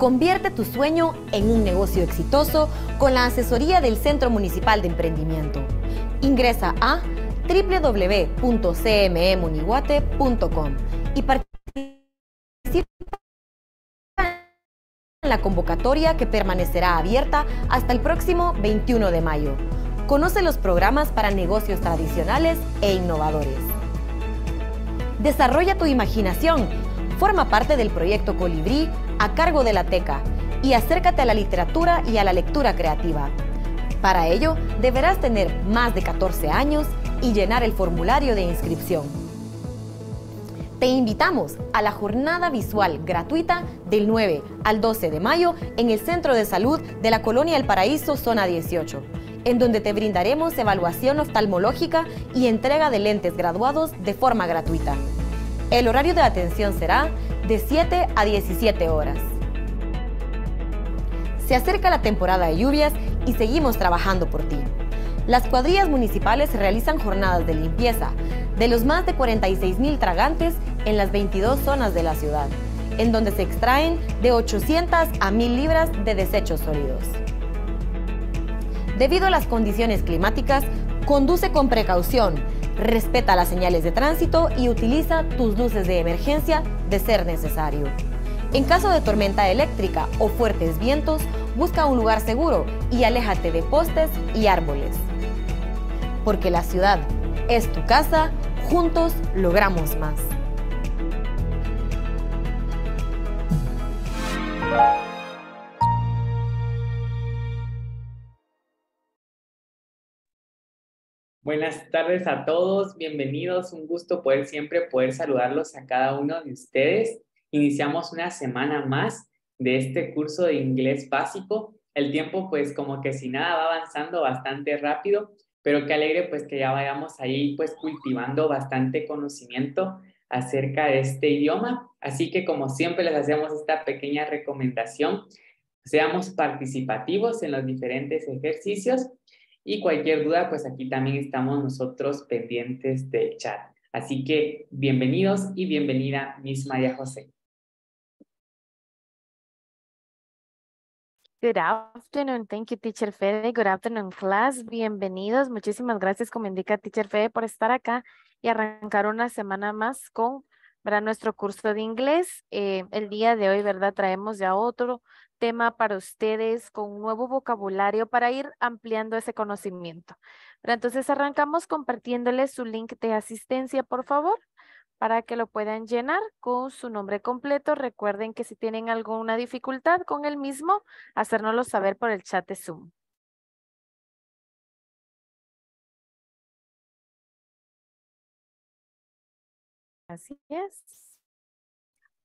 Convierte tu sueño en un negocio exitoso con la asesoría del Centro Municipal de Emprendimiento. Ingresa a www.cmemunihuate.com y participa en la convocatoria que permanecerá abierta hasta el próximo 21 de mayo. Conoce los programas para negocios tradicionales e innovadores. Desarrolla tu imaginación. Forma parte del proyecto Colibrí a cargo de la TECA y acércate a la literatura y a la lectura creativa. Para ello, deberás tener más de 14 años y llenar el formulario de inscripción. Te invitamos a la jornada visual gratuita del 9 al 12 de mayo en el Centro de Salud de la Colonia El Paraíso, zona 18, en donde te brindaremos evaluación oftalmológica y entrega de lentes graduados de forma gratuita. El horario de atención será de 7 a 17 horas. Se acerca la temporada de lluvias y seguimos trabajando por ti. Las cuadrillas municipales realizan jornadas de limpieza de los más de 46,000 tragantes en las 22 zonas de la ciudad, en donde se extraen de 800 a 1000 libras de desechos sólidos. Debido a las condiciones climáticas, conduce con precaución Respeta las señales de tránsito y utiliza tus luces de emergencia de ser necesario. En caso de tormenta eléctrica o fuertes vientos, busca un lugar seguro y aléjate de postes y árboles. Porque la ciudad es tu casa, juntos logramos más. Buenas tardes a todos, bienvenidos, un gusto poder siempre poder saludarlos a cada uno de ustedes. Iniciamos una semana más de este curso de inglés básico. El tiempo pues como que si nada va avanzando bastante rápido, pero qué alegre pues que ya vayamos ahí pues cultivando bastante conocimiento acerca de este idioma. Así que como siempre les hacemos esta pequeña recomendación, seamos participativos en los diferentes ejercicios y cualquier duda, pues aquí también estamos nosotros pendientes del chat. Así que bienvenidos y bienvenida, Miss María José. Good afternoon. Thank you, Teacher Fede. Good afternoon, class. Bienvenidos. Muchísimas gracias, como indica Teacher Fede, por estar acá y arrancar una semana más con para nuestro curso de inglés. Eh, el día de hoy, ¿verdad? Traemos ya otro tema para ustedes con un nuevo vocabulario para ir ampliando ese conocimiento. Pero entonces arrancamos compartiéndoles su link de asistencia, por favor, para que lo puedan llenar con su nombre completo. Recuerden que si tienen alguna dificultad con el mismo, hacérnoslo saber por el chat de Zoom. Así es.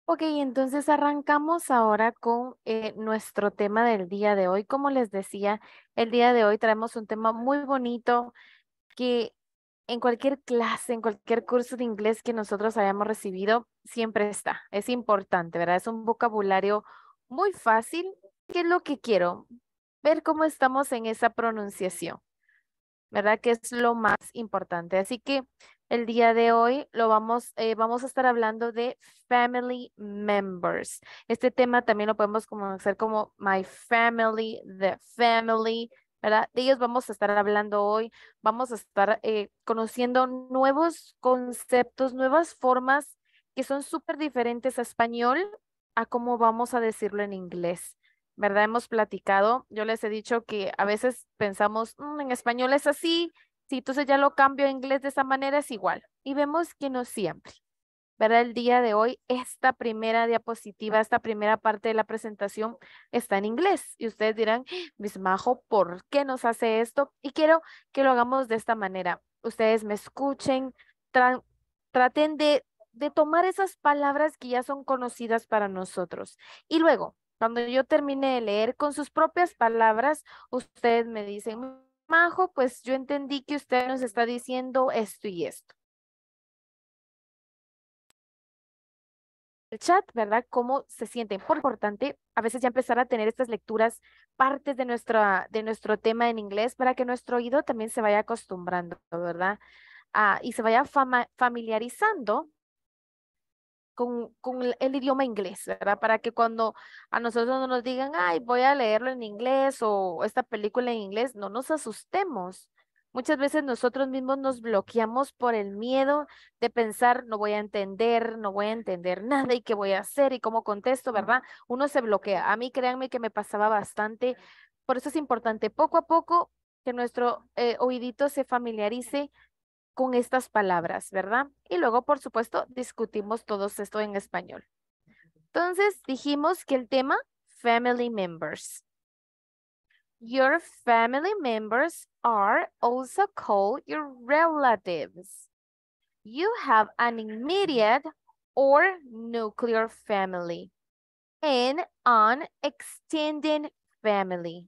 Ok, entonces arrancamos ahora con eh, nuestro tema del día de hoy. Como les decía, el día de hoy traemos un tema muy bonito que en cualquier clase, en cualquier curso de inglés que nosotros hayamos recibido, siempre está. Es importante, ¿verdad? Es un vocabulario muy fácil. ¿Qué es lo que quiero? Ver cómo estamos en esa pronunciación, ¿verdad? Que es lo más importante. Así que el día de hoy lo vamos, eh, vamos a estar hablando de family members. Este tema también lo podemos conocer como my family, the family, ¿verdad? De ellos vamos a estar hablando hoy, vamos a estar eh, conociendo nuevos conceptos, nuevas formas que son súper diferentes a español a cómo vamos a decirlo en inglés. ¿Verdad? Hemos platicado, yo les he dicho que a veces pensamos, mm, en español es así, si entonces ya lo cambio a inglés de esa manera es igual. Y vemos que no siempre. ¿verdad? El día de hoy, esta primera diapositiva, esta primera parte de la presentación está en inglés. Y ustedes dirán, ah, mis Majo, ¿por qué nos hace esto? Y quiero que lo hagamos de esta manera. Ustedes me escuchen, traten de, de tomar esas palabras que ya son conocidas para nosotros. Y luego, cuando yo termine de leer con sus propias palabras, ustedes me dicen, Majo, pues yo entendí que usted nos está diciendo esto y esto. El chat, ¿verdad? ¿Cómo se sienten? Por importante, a veces ya empezar a tener estas lecturas, partes de, nuestra, de nuestro tema en inglés, para que nuestro oído también se vaya acostumbrando, ¿verdad? Ah, y se vaya familiarizando con, el, idioma inglés, ¿verdad? Para que cuando a nosotros no nos digan, ay, voy a leerlo en inglés o esta película en inglés, no nos asustemos. Muchas veces nosotros mismos nos bloqueamos por el miedo de pensar, no voy a entender, no voy a entender nada y qué voy a hacer y cómo contesto, ¿verdad? Uno se bloquea. A mí créanme que me pasaba bastante. Por eso es importante poco a poco que nuestro eh, oídito se familiarice con estas palabras, ¿verdad? Y luego, por supuesto, discutimos todo esto en español. Entonces, dijimos que el tema, family members. Your family members are also called your relatives. You have an immediate or nuclear family and an extended family.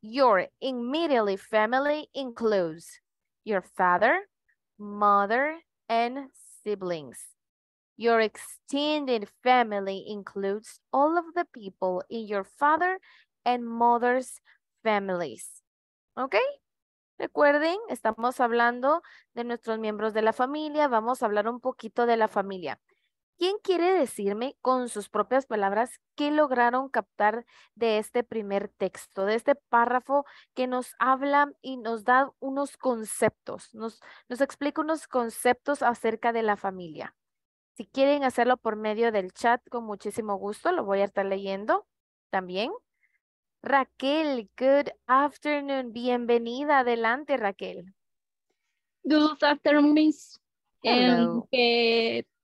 Your immediate family includes your father, mother, and siblings. Your extended family includes all of the people in your father and mother's families. ¿Ok? Recuerden, estamos hablando de nuestros miembros de la familia. Vamos a hablar un poquito de la familia. ¿Quién quiere decirme con sus propias palabras qué lograron captar de este primer texto, de este párrafo que nos habla y nos da unos conceptos, nos, nos explica unos conceptos acerca de la familia? Si quieren hacerlo por medio del chat, con muchísimo gusto, lo voy a estar leyendo también. Raquel, good afternoon, bienvenida, adelante Raquel. Good afternoon, Miss. Em,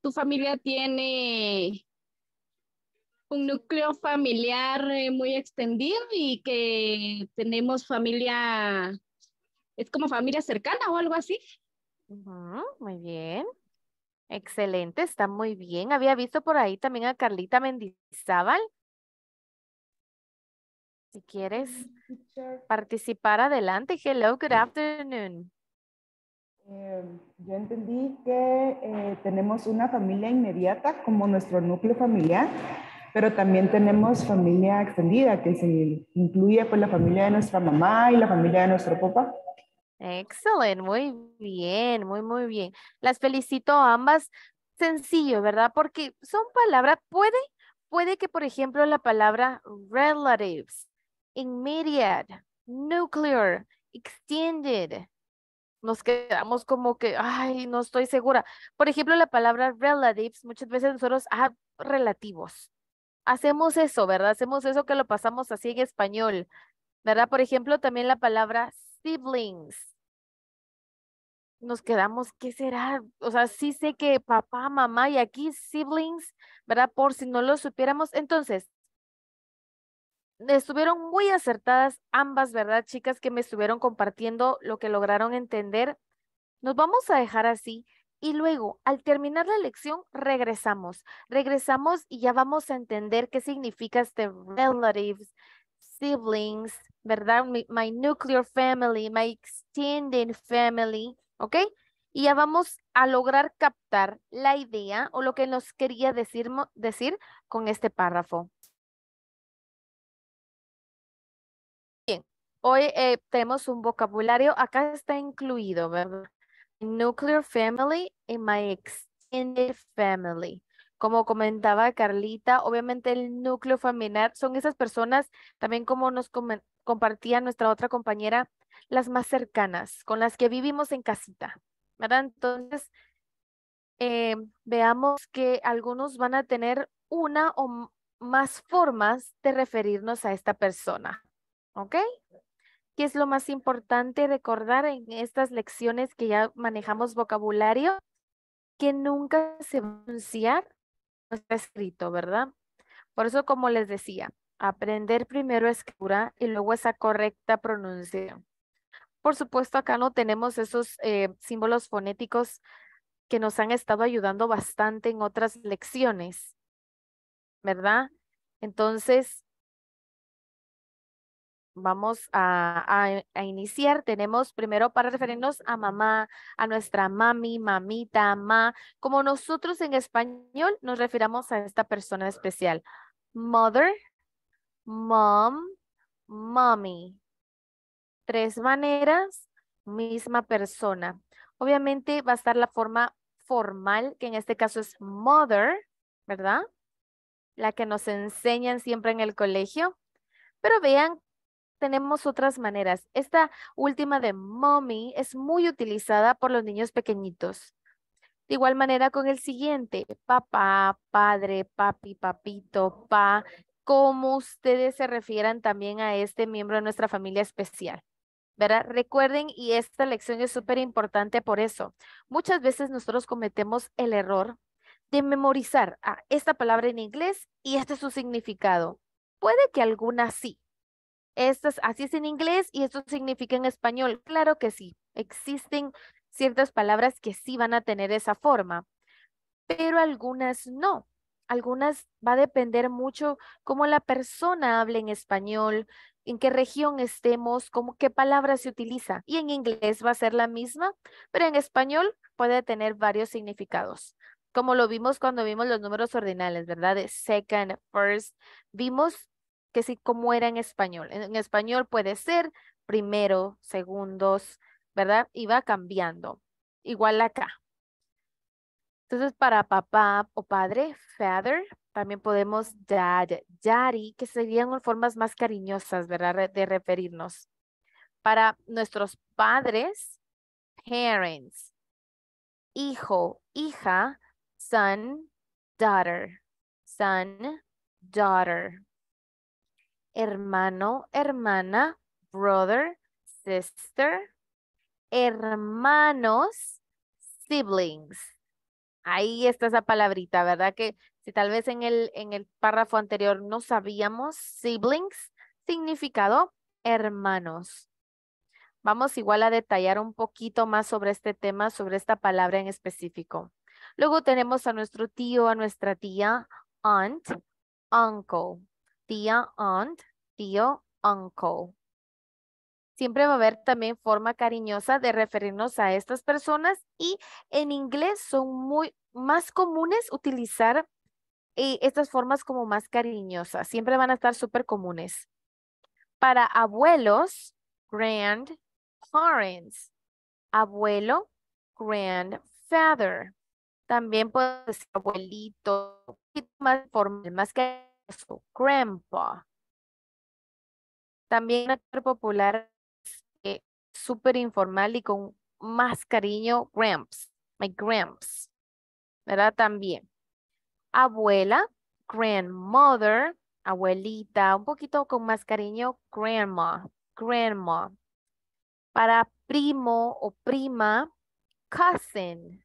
tu familia tiene un núcleo familiar eh, muy extendido y que tenemos familia, es como familia cercana o algo así. muy bien. Excelente, está muy bien. Había visto por ahí también a Carlita Mendizábal. Si quieres participar, adelante. Hello, good afternoon. Eh, yo entendí que eh, tenemos una familia inmediata como nuestro núcleo familiar, pero también tenemos familia extendida, que se incluye pues la familia de nuestra mamá y la familia de nuestro papá. Excelente, muy bien, muy, muy bien. Las felicito a ambas. Sencillo, ¿verdad? Porque son palabras, puede, puede que por ejemplo la palabra relatives, immediate, nuclear, extended, nos quedamos como que, ay, no estoy segura. Por ejemplo, la palabra relatives, muchas veces nosotros, ah, relativos. Hacemos eso, ¿verdad? Hacemos eso que lo pasamos así en español, ¿verdad? Por ejemplo, también la palabra siblings nos quedamos, ¿qué será? O sea, sí sé que papá, mamá y aquí siblings, ¿verdad? Por si no lo supiéramos. Entonces, estuvieron muy acertadas ambas, ¿verdad, chicas? Que me estuvieron compartiendo lo que lograron entender. Nos vamos a dejar así y luego, al terminar la lección, regresamos. Regresamos y ya vamos a entender qué significa este relatives, siblings, ¿verdad? My, nuclear family, my extended family, ¿ok? Y ya vamos a lograr captar la idea o lo que nos quería decir, decir con este párrafo. Hoy eh, tenemos un vocabulario, acá está incluido, ¿verdad? Nuclear family y my extended family. Como comentaba Carlita, obviamente el núcleo familiar son esas personas, también como nos compartía nuestra otra compañera, las más cercanas, con las que vivimos en casita, ¿verdad? Entonces, eh, veamos que algunos van a tener una o más formas de referirnos a esta persona, ¿ok? ¿Qué es lo más importante recordar en estas lecciones que ya manejamos vocabulario? Que nunca se va pronunciar, no está escrito, ¿verdad? Por eso, como les decía, aprender primero escritura y luego esa correcta pronunciación. Por supuesto, acá no tenemos esos eh, símbolos fonéticos que nos han estado ayudando bastante en otras lecciones, ¿verdad? Entonces, vamos a, iniciar. Tenemos primero para referirnos a mamá, a nuestra mami, mamita, ma, como nosotros en español nos refiramos a esta persona especial. Mother, mom, mommy. Tres maneras, misma persona. Obviamente va a estar la forma formal, que en este caso es mother, ¿verdad? La que nos enseñan siempre en el colegio. Pero vean tenemos otras maneras. Esta última de mommy es muy utilizada por los niños pequeñitos. De igual manera con el siguiente, papá, padre, papi, papito, pa, como ustedes se refieran también a este miembro de nuestra familia especial. ¿verdad? Recuerden, y esta lección es súper importante por eso, muchas veces nosotros cometemos el error de memorizar a ah, esta palabra en inglés y este es su significado. Puede que alguna sí, estas así es en inglés y esto significa en español. Claro que sí, existen ciertas palabras que sí van a tener esa forma, pero algunas no. Algunas va a depender mucho cómo la persona hable en español, en qué región estemos, cómo, qué palabra se utiliza. Y en inglés va a ser la misma, pero en español puede tener varios significados. Como lo vimos cuando vimos los números ordinales, ¿verdad? De second, first, vimos que sí, como era en español. En, español puede ser primero, segundos, ¿verdad? Y va cambiando. Igual acá. Entonces, para papá o padre, father, también podemos dad, daddy, que serían formas más cariñosas, ¿verdad? De referirnos. Para nuestros padres, parents, hijo, hija, son, daughter, son, daughter hermano, hermana, brother, sister, hermanos, siblings. Ahí está esa palabrita, ¿verdad? Que si tal vez en el, en el párrafo anterior no sabíamos, siblings, significado hermanos. Vamos igual a detallar un poquito más sobre este tema, sobre esta palabra en específico. Luego tenemos a nuestro tío, a nuestra tía, aunt, uncle tía, aunt, tío, uncle. Siempre va a haber también forma cariñosa de referirnos a estas personas y en inglés son muy más comunes utilizar eh, estas formas como más cariñosas. Siempre van a estar súper comunes. Para abuelos, grandparents. Abuelo, grandfather. También puede ser abuelito, más formal, más cariñoso grandpa. También actor popular súper informal y con más cariño, gramps, my gramps, ¿verdad? También. Abuela, grandmother, abuelita, un poquito con más cariño, grandma, grandma. Para primo o prima, cousin.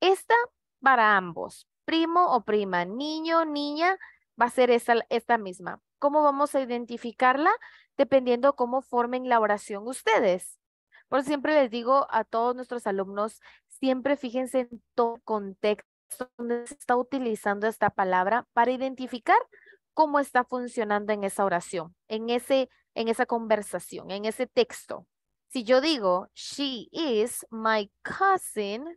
Esta para ambos, primo o prima, niño, niña, va a ser esta misma. ¿Cómo vamos a identificarla? Dependiendo cómo formen la oración ustedes. Por siempre les digo a todos nuestros alumnos, siempre fíjense en todo contexto donde se está utilizando esta palabra para identificar cómo está funcionando en esa oración, en, ese, en esa conversación, en ese texto. Si yo digo, she is my cousin,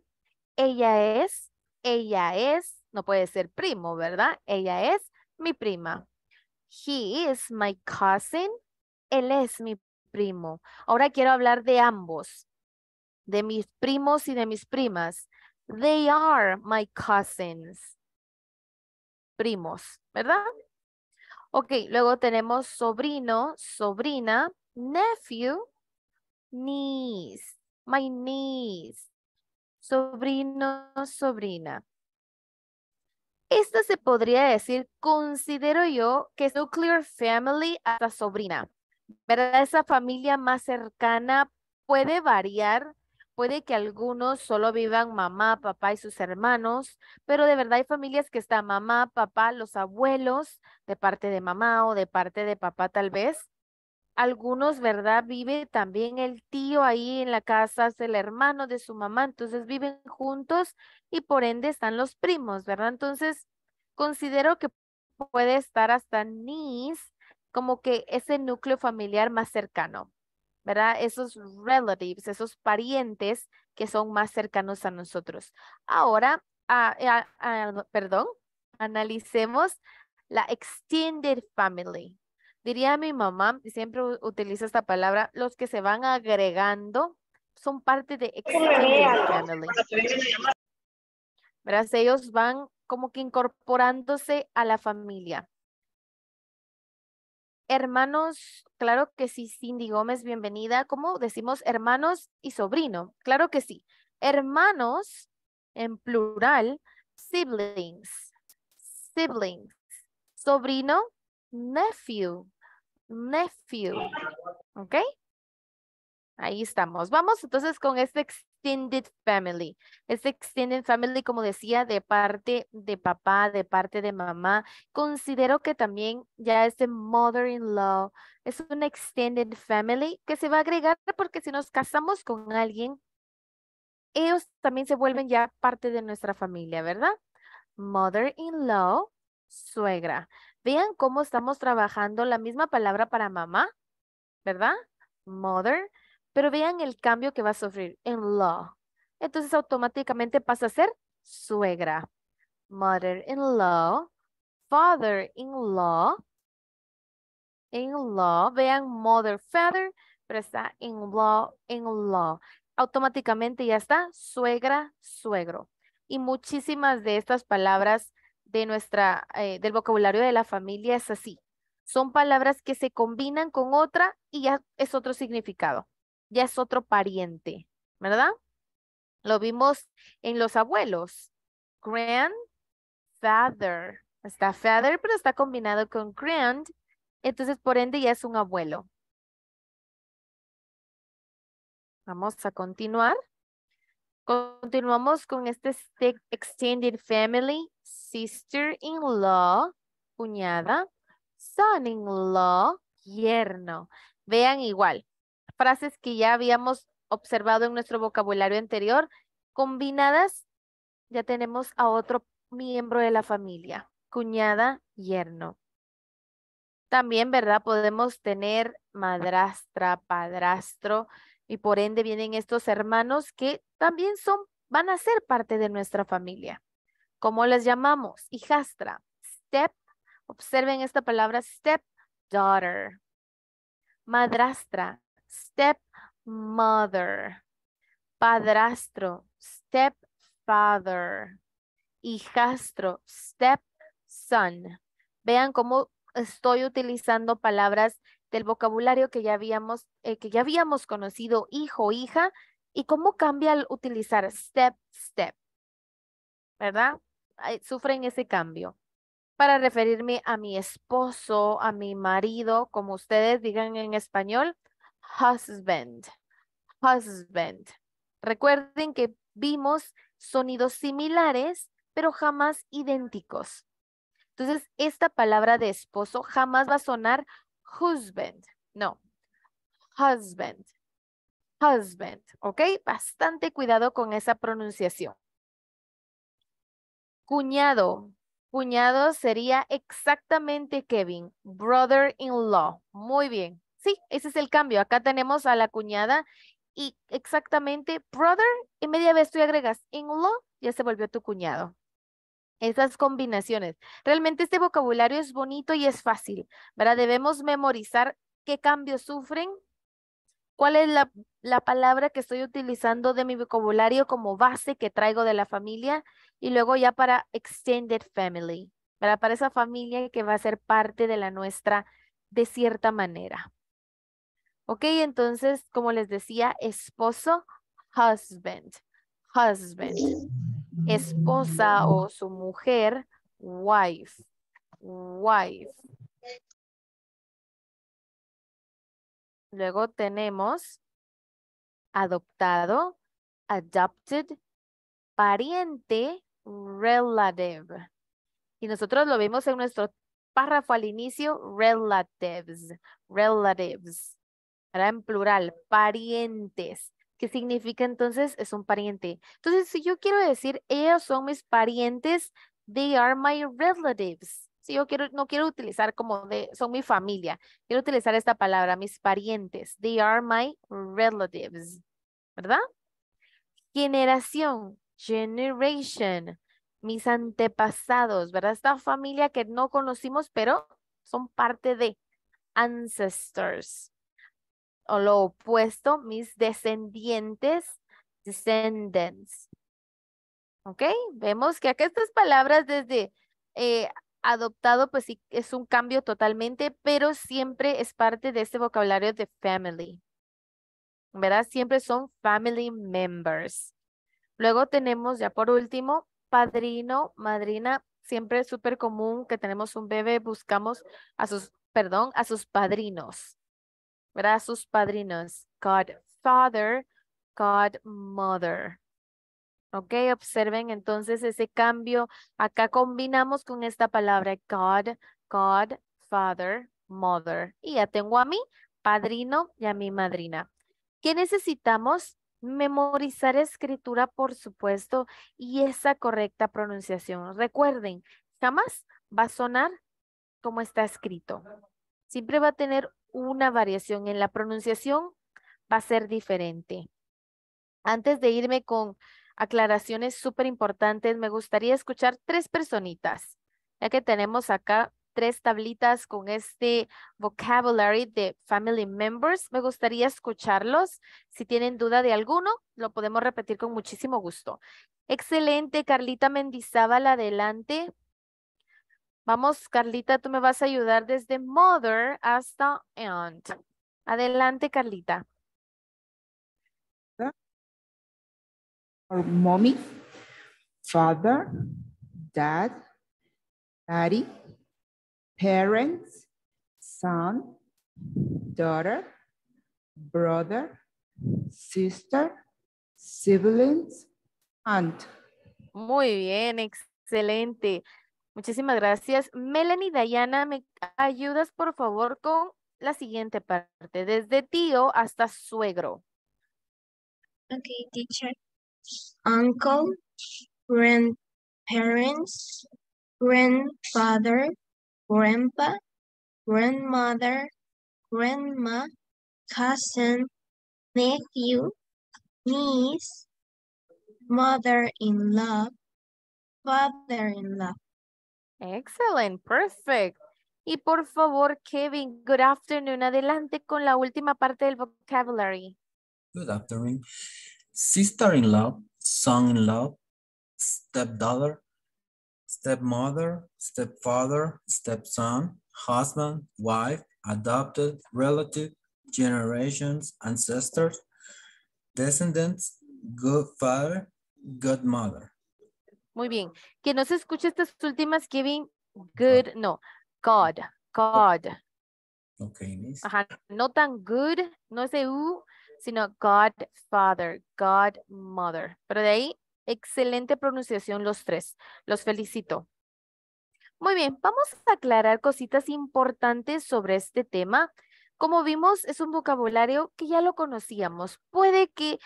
ella es, ella es, no puede ser primo, ¿verdad? Ella es mi prima. He is my cousin. Él es mi primo. Ahora quiero hablar de ambos, de mis primos y de mis primas. They are my cousins. Primos, ¿verdad? Ok, luego tenemos sobrino, sobrina, nephew, niece, my niece, sobrino, sobrina. Esta se podría decir, considero yo, que es nuclear family hasta sobrina. ¿Verdad? Esa familia más cercana puede variar. Puede que algunos solo vivan mamá, papá y sus hermanos, pero de verdad hay familias que están mamá, papá, los abuelos, de parte de mamá o de parte de papá tal vez, algunos, ¿verdad? Vive también el tío ahí en la casa, es el hermano de su mamá, entonces viven juntos y por ende están los primos, ¿verdad? Entonces, considero que puede estar hasta niece, como que ese núcleo familiar más cercano, ¿verdad? Esos relatives, esos parientes que son más cercanos a nosotros. Ahora, ah, eh, ah, ah, perdón, analicemos la extended family, Diría mi mamá, siempre utiliza esta palabra, los que se van agregando son parte de Verás, ellos van como que incorporándose a la familia. Hermanos, claro que sí, Cindy Gómez, bienvenida. ¿Cómo decimos hermanos y sobrino? Claro que sí. Hermanos, en plural, siblings, siblings. Sobrino, nephew nephew. ¿Ok? Ahí estamos. Vamos entonces con este extended family. Este extended family, como decía, de parte de papá, de parte de mamá. Considero que también ya este mother-in-law es un extended family que se va a agregar porque si nos casamos con alguien, ellos también se vuelven ya parte de nuestra familia, ¿verdad? Mother-in-law suegra. Vean cómo estamos trabajando la misma palabra para mamá, ¿verdad? Mother. Pero vean el cambio que va a sufrir en law. Entonces automáticamente pasa a ser suegra. Mother-in-law, father-in-law, in-law. Vean mother, father, pero está in-law, in-law. Automáticamente ya está suegra, suegro. Y muchísimas de estas palabras de nuestra, eh, del vocabulario de la familia es así. Son palabras que se combinan con otra y ya es otro significado, ya es otro pariente, ¿verdad? Lo vimos en los abuelos. Grand father. Está father, pero está combinado con grand. Entonces, por ende, ya es un abuelo. Vamos a continuar. Continuamos con este extended family sister-in-law, cuñada, son-in-law, yerno. Vean igual, frases que ya habíamos observado en nuestro vocabulario anterior, combinadas, ya tenemos a otro miembro de la familia, cuñada, yerno. También, ¿verdad? Podemos tener madrastra, padrastro, y por ende vienen estos hermanos que también son, van a ser parte de nuestra familia. ¿Cómo les llamamos? Hijastra. Step, observen esta palabra, step daughter. Madrastra, step mother. Padrastro, step father. Hijastro, step son. Vean cómo estoy utilizando palabras del vocabulario que ya habíamos, eh, que ya habíamos conocido, hijo, hija, y cómo cambia al utilizar step, step. ¿Verdad? sufren ese cambio. Para referirme a mi esposo, a mi marido, como ustedes digan en español, husband, husband. Recuerden que vimos sonidos similares, pero jamás idénticos. Entonces, esta palabra de esposo jamás va a sonar husband, no, husband, husband, ¿ok? Bastante cuidado con esa pronunciación. Cuñado. Cuñado sería exactamente Kevin, brother-in-law. Muy bien. Sí, ese es el cambio. Acá tenemos a la cuñada y exactamente brother y media vez tú agregas in-law, ya se volvió tu cuñado. Esas combinaciones. Realmente este vocabulario es bonito y es fácil, ¿verdad? Debemos memorizar qué cambios sufren, cuál es la, la palabra que estoy utilizando de mi vocabulario como base que traigo de la familia y luego ya para extended family, para esa familia que va a ser parte de la nuestra de cierta manera. Ok, entonces, como les decía, esposo, husband, husband, esposa o su mujer, wife, wife. Luego tenemos adoptado, adopted, pariente, relative. Y nosotros lo vemos en nuestro párrafo al inicio, relatives, relatives. Ahora en plural, parientes. ¿Qué significa entonces? Es un pariente. Entonces, si yo quiero decir, ellos son mis parientes, they are my relatives. Si yo quiero, no quiero utilizar como de, son mi familia. Quiero utilizar esta palabra, mis parientes. They are my relatives. ¿Verdad? Generación generation, mis antepasados, ¿verdad? Esta familia que no conocimos, pero son parte de ancestors. O lo opuesto, mis descendientes, descendants. ¿Ok? Vemos que acá estas palabras desde eh, adoptado, pues sí, es un cambio totalmente, pero siempre es parte de este vocabulario de family. ¿Verdad? Siempre son family members. Luego tenemos ya por último, padrino, madrina, siempre es súper común que tenemos un bebé, buscamos a sus, perdón, a sus padrinos, ¿verdad? A sus padrinos, godfather, godmother. Ok, observen entonces ese cambio. Acá combinamos con esta palabra God, God, Father, Mother. Y ya tengo a mi padrino y a mi madrina. ¿Qué necesitamos? memorizar escritura, por supuesto, y esa correcta pronunciación. Recuerden, jamás va a sonar como está escrito. Siempre va a tener una variación en la pronunciación, va a ser diferente. Antes de irme con aclaraciones súper importantes, me gustaría escuchar tres personitas, ya que tenemos acá tres tablitas con este vocabulary de family members. Me gustaría escucharlos. Si tienen duda de alguno, lo podemos repetir con muchísimo gusto. Excelente, Carlita Mendizábal, adelante. Vamos, Carlita, tú me vas a ayudar desde mother hasta aunt. Adelante, Carlita. mommy, father, dad, daddy, parents, son, daughter, brother, sister, siblings, aunt. Muy bien, excelente. Muchísimas gracias. Melanie Diana, ¿me ayudas por favor con la siguiente parte? Desde tío hasta suegro. Ok, teacher. Uncle, grandparents, grandfather, grandpa, grandmother, grandma, cousin, nephew, niece, mother-in-law, father-in-law. Excellent, perfect. Y por favor, Kevin, good afternoon. Adelante con la última parte del vocabulary. Good afternoon. Sister-in-law, son-in-law, stepdaughter, stepmother, stepfather, stepson, husband, wife, adopted, relative, generations, ancestors, descendants, godfather, godmother. Muy bien. Que no se escuche estas últimas giving good, no, God, God. Okay, Miss. Ajá, no tan good, no ese U, sino Godfather, Godmother. Pero de ahí Excelente pronunciación los tres. Los felicito. Muy bien, vamos a aclarar cositas importantes sobre este tema. Como vimos, es un vocabulario que ya lo conocíamos. Puede que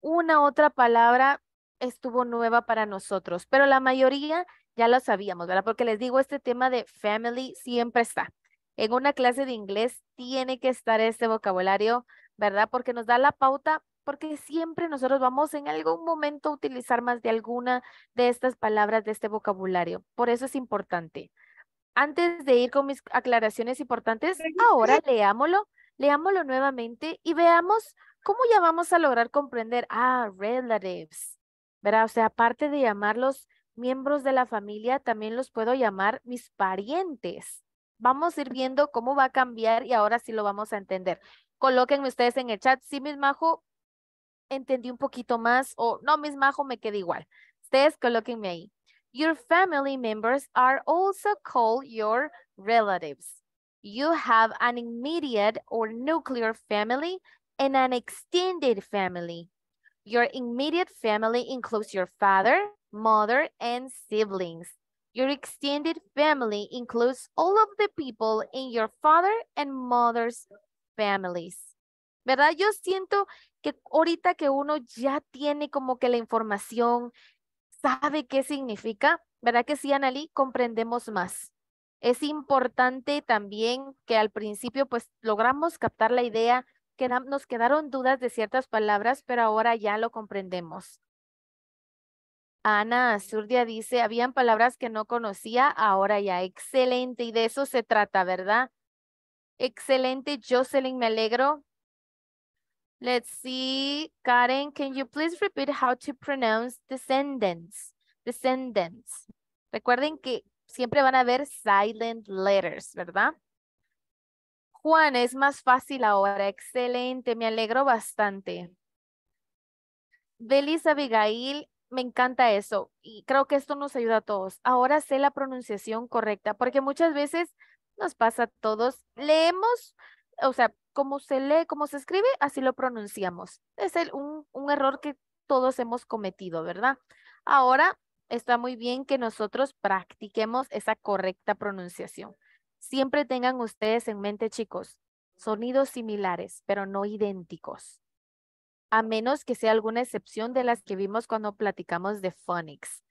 una otra palabra estuvo nueva para nosotros, pero la mayoría ya lo sabíamos, ¿verdad? Porque les digo, este tema de family siempre está. En una clase de inglés tiene que estar este vocabulario, ¿verdad? Porque nos da la pauta porque siempre nosotros vamos en algún momento a utilizar más de alguna de estas palabras de este vocabulario. Por eso es importante. Antes de ir con mis aclaraciones importantes, ahora leámoslo, leámoslo nuevamente y veamos cómo ya vamos a lograr comprender, ah, relatives, ¿verdad? O sea, aparte de llamarlos miembros de la familia, también los puedo llamar mis parientes. Vamos a ir viendo cómo va a cambiar y ahora sí lo vamos a entender. Colóquenme ustedes en el chat, sí, mis majo, entendí un poquito más o no, mis majo, me quedé igual. Ustedes colóquenme ahí. Your family members are also called your relatives. You have an immediate or nuclear family and an extended family. Your immediate family includes your father, mother, and siblings. Your extended family includes all of the people in your father and mother's families. ¿Verdad? Yo siento que ahorita que uno ya tiene como que la información, sabe qué significa, ¿verdad que sí, Analí? Comprendemos más. Es importante también que al principio pues logramos captar la idea, que nos quedaron dudas de ciertas palabras, pero ahora ya lo comprendemos. Ana Azurdia dice, habían palabras que no conocía, ahora ya, excelente, y de eso se trata, ¿verdad? Excelente, Jocelyn, me alegro Let's see, Karen, can you please repeat how to pronounce descendants? Descendants. Recuerden que siempre van a haber silent letters, ¿verdad? Juan, es más fácil ahora. Excelente, me alegro bastante. Belisa Abigail, me encanta eso y creo que esto nos ayuda a todos. Ahora sé la pronunciación correcta porque muchas veces nos pasa a todos, leemos, o sea, como se lee, como se escribe, así lo pronunciamos. Es un, un error que todos hemos cometido, ¿verdad? Ahora está muy bien que nosotros practiquemos esa correcta pronunciación. Siempre tengan ustedes en mente, chicos, sonidos similares, pero no idénticos. A menos que sea alguna excepción de las que vimos cuando platicamos de phonics.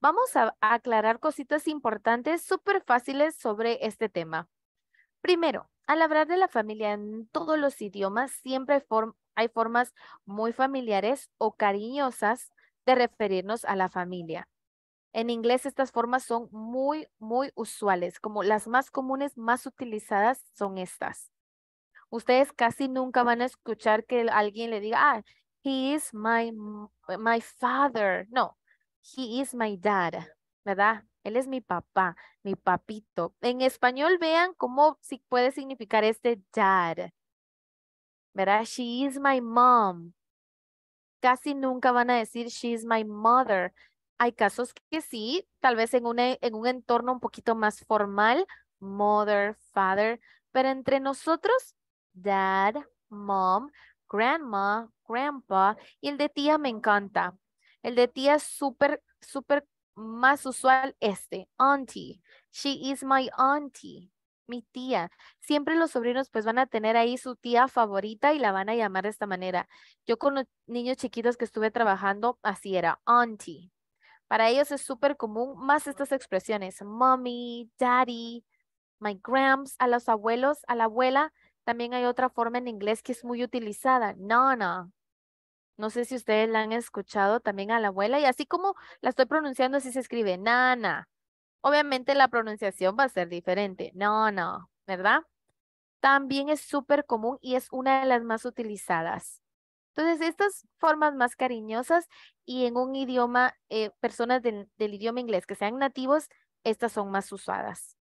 Vamos a aclarar cositas importantes súper fáciles sobre este tema. Primero, al hablar de la familia en todos los idiomas, siempre hay, formas muy familiares o cariñosas de referirnos a la familia. En inglés estas formas son muy, muy usuales, como las más comunes, más utilizadas son estas. Ustedes casi nunca van a escuchar que alguien le diga, ah, he is my, my father. No, he is my dad, ¿verdad? Él es mi papá, mi papito. En español, vean cómo puede significar este dad. ¿Verdad? She is my mom. Casi nunca van a decir she is my mother. Hay casos que sí, tal vez en, en un entorno un poquito más formal, mother, father, pero entre nosotros, dad, mom, grandma, grandpa, y el de tía me encanta. El de tía es súper, súper más usual este, auntie. She is my auntie, mi tía. Siempre los sobrinos pues van a tener ahí su tía favorita y la van a llamar de esta manera. Yo con los niños chiquitos que estuve trabajando, así era, auntie. Para ellos es súper común más estas expresiones, mommy, daddy, my grams, a los abuelos, a la abuela. También hay otra forma en inglés que es muy utilizada, nana, no sé si ustedes la han escuchado también a la abuela y así como la estoy pronunciando, así se escribe nana. Obviamente la pronunciación va a ser diferente. No, no, ¿verdad? También es súper común y es una de las más utilizadas. Entonces, estas formas más cariñosas y en un idioma, eh, personas del idioma inglés que sean nativos, estas son más usadas.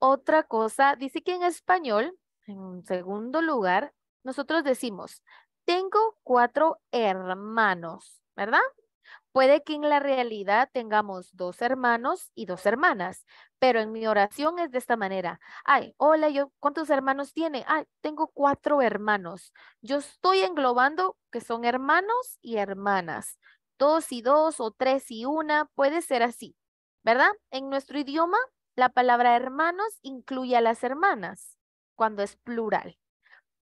Otra cosa, dice que en español en segundo lugar, nosotros decimos, tengo cuatro hermanos, ¿verdad? Puede que en la realidad tengamos dos hermanos y dos hermanas, pero en mi oración es de esta manera. Ay, hola, yo, ¿cuántos hermanos tiene? Ay, tengo cuatro hermanos. Yo estoy englobando que son hermanos y hermanas. Dos y dos o tres y una, puede ser así, ¿verdad? En nuestro idioma, la palabra hermanos incluye a las hermanas cuando es plural.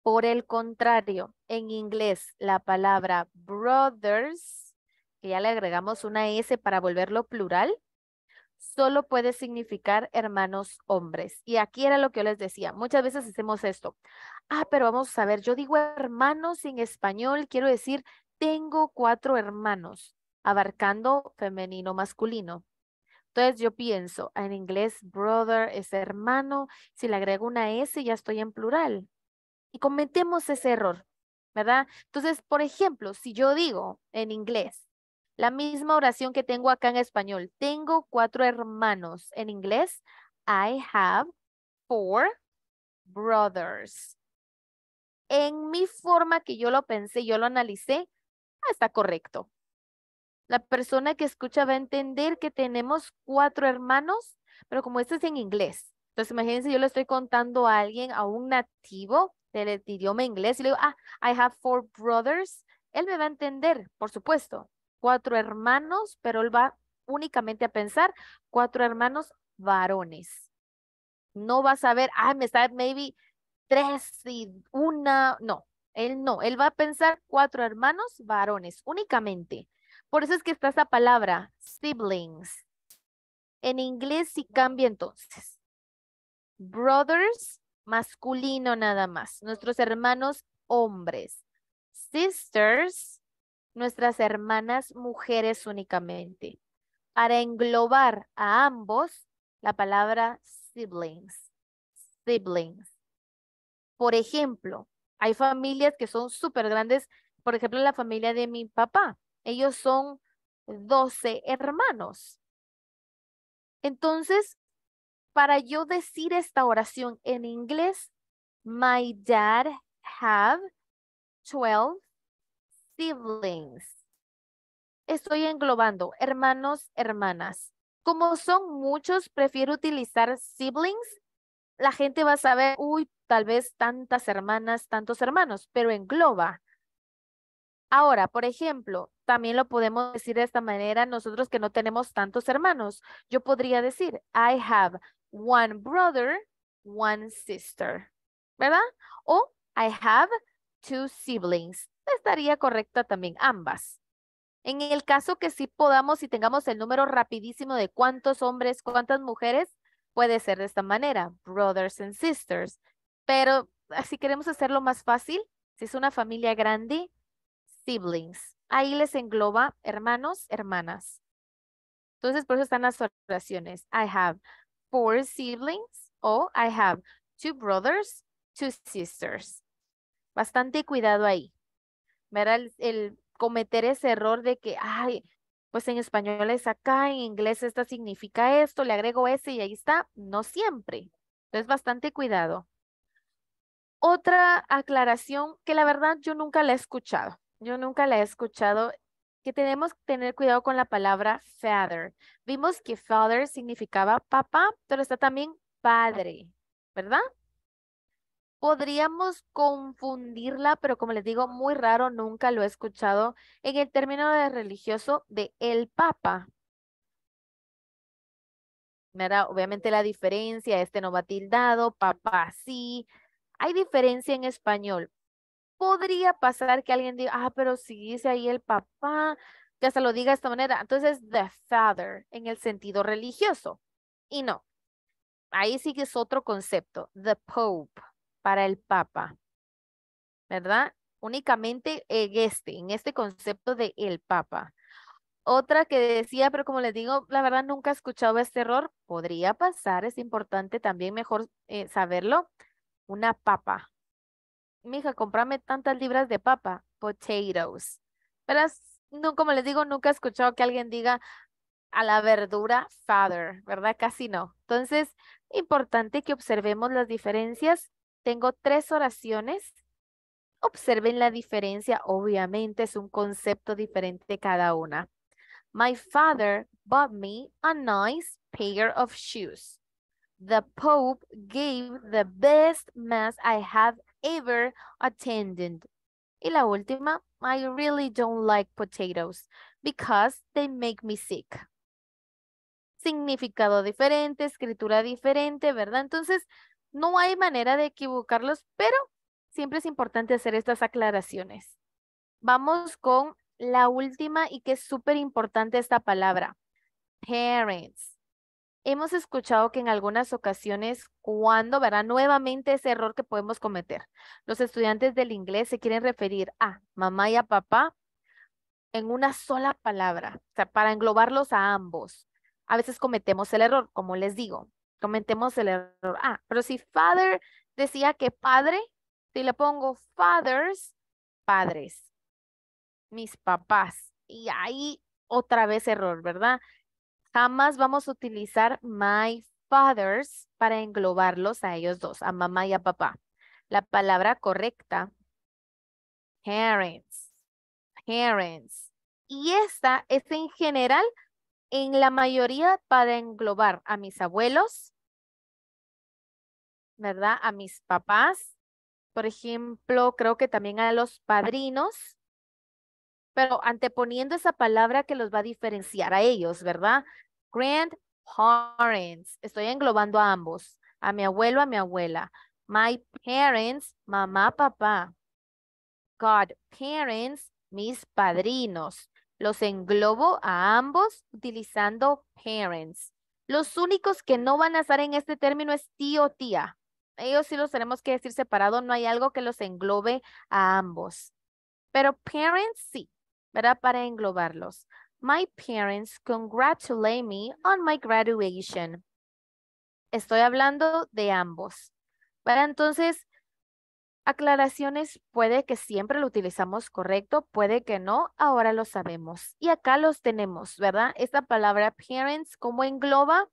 Por el contrario, en inglés la palabra brothers, que ya le agregamos una S para volverlo plural, solo puede significar hermanos hombres. Y aquí era lo que yo les decía. Muchas veces hacemos esto. Ah, pero vamos a ver, yo digo hermanos en español, quiero decir, tengo cuatro hermanos, abarcando femenino, masculino. Entonces yo pienso, en inglés brother es hermano, si le agrego una S ya estoy en plural. Y cometemos ese error, ¿verdad? Entonces, por ejemplo, si yo digo en inglés, la misma oración que tengo acá en español, tengo cuatro hermanos. En inglés, I have four brothers. En mi forma que yo lo pensé, yo lo analicé, está correcto. La persona que escucha va a entender que tenemos cuatro hermanos, pero como esto es en inglés. Entonces, imagínense, yo le estoy contando a alguien, a un nativo del idioma inglés, y le digo, ah, I have four brothers. Él me va a entender, por supuesto. Cuatro hermanos, pero él va únicamente a pensar cuatro hermanos varones. No va a saber, ah, me está maybe tres y una. No, él no. Él va a pensar cuatro hermanos varones únicamente. Por eso es que está esa palabra, siblings. En inglés sí cambia entonces. Brothers, masculino nada más. Nuestros hermanos hombres. Sisters, nuestras hermanas mujeres únicamente. Para englobar a ambos, la palabra siblings. Siblings. Por ejemplo, hay familias que son súper grandes. Por ejemplo, la familia de mi papá ellos son 12 hermanos. Entonces, para yo decir esta oración en inglés, my dad have 12 siblings. Estoy englobando hermanos, hermanas. Como son muchos, prefiero utilizar siblings. La gente va a saber, uy, tal vez tantas hermanas, tantos hermanos, pero engloba. Ahora, por ejemplo, también lo podemos decir de esta manera nosotros que no tenemos tantos hermanos. Yo podría decir, I have one brother, one sister, ¿verdad? O I have two siblings. Estaría correcta también ambas. En el caso que sí podamos y tengamos el número rapidísimo de cuántos hombres, cuántas mujeres, puede ser de esta manera, brothers and sisters. Pero si queremos hacerlo más fácil, si es una familia grande, siblings. Ahí les engloba hermanos, hermanas. Entonces, por eso están las oraciones. I have four siblings o I have two brothers, two sisters. Bastante cuidado ahí. Verá el, el, cometer ese error de que, ay, pues en español es acá, en inglés esta significa esto, le agrego ese y ahí está. No siempre. Entonces, bastante cuidado. Otra aclaración que la verdad yo nunca la he escuchado. Yo nunca la he escuchado. Que tenemos que tener cuidado con la palabra father. Vimos que father significaba papá, pero está también padre, ¿verdad? Podríamos confundirla, pero como les digo, muy raro, nunca lo he escuchado en el término religioso de el papa. da Obviamente la diferencia, este no va tildado, papá sí. Hay diferencia en español, podría pasar que alguien diga, ah, pero si dice ahí el papá, que se lo diga de esta manera. Entonces, the father en el sentido religioso. Y no. Ahí sí que es otro concepto, the pope para el papa. ¿Verdad? Únicamente en este, en este concepto de el papa. Otra que decía, pero como les digo, la verdad nunca he escuchado este error. Podría pasar, es importante también mejor eh, saberlo. Una papa, hija, comprame tantas libras de papa, potatoes. Pero como les digo, nunca he escuchado que alguien diga a la verdura father, ¿verdad? Casi no. Entonces, importante que observemos las diferencias. Tengo tres oraciones. Observen la diferencia, obviamente es un concepto diferente cada una. My father bought me a nice pair of shoes. The Pope gave the best mass I have ever attended. Y la última, I really don't like potatoes because they make me sick. Significado diferente, escritura diferente, ¿verdad? Entonces, no hay manera de equivocarlos, pero siempre es importante hacer estas aclaraciones. Vamos con la última y que es súper importante esta palabra. Parents. Hemos escuchado que en algunas ocasiones, cuando, verá Nuevamente ese error que podemos cometer. Los estudiantes del inglés se quieren referir a mamá y a papá en una sola palabra, o sea, para englobarlos a ambos. A veces cometemos el error, como les digo, cometemos el error. Ah, pero si father decía que padre, si le pongo fathers, padres, mis papás. Y ahí otra vez error, ¿verdad? Jamás vamos a utilizar my fathers para englobarlos a ellos dos, a mamá y a papá. La palabra correcta, parents, parents. Y esta es en general, en la mayoría, para englobar a mis abuelos, ¿verdad? A mis papás, por ejemplo, creo que también a los padrinos, pero anteponiendo esa palabra que los va a diferenciar a ellos, ¿verdad? Grandparents. Estoy englobando a ambos. A mi abuelo, a mi abuela. My parents, mamá, papá. Godparents, mis padrinos. Los englobo a ambos utilizando parents. Los únicos que no van a estar en este término es tío o tía. Ellos sí los tenemos que decir separado, no hay algo que los englobe a ambos. Pero parents sí, ¿verdad? Para englobarlos. My parents congratulate me on my graduation. Estoy hablando de ambos. Para entonces, aclaraciones puede que siempre lo utilizamos correcto, puede que no, ahora lo sabemos. Y acá los tenemos, ¿verdad? Esta palabra parents, ¿cómo engloba?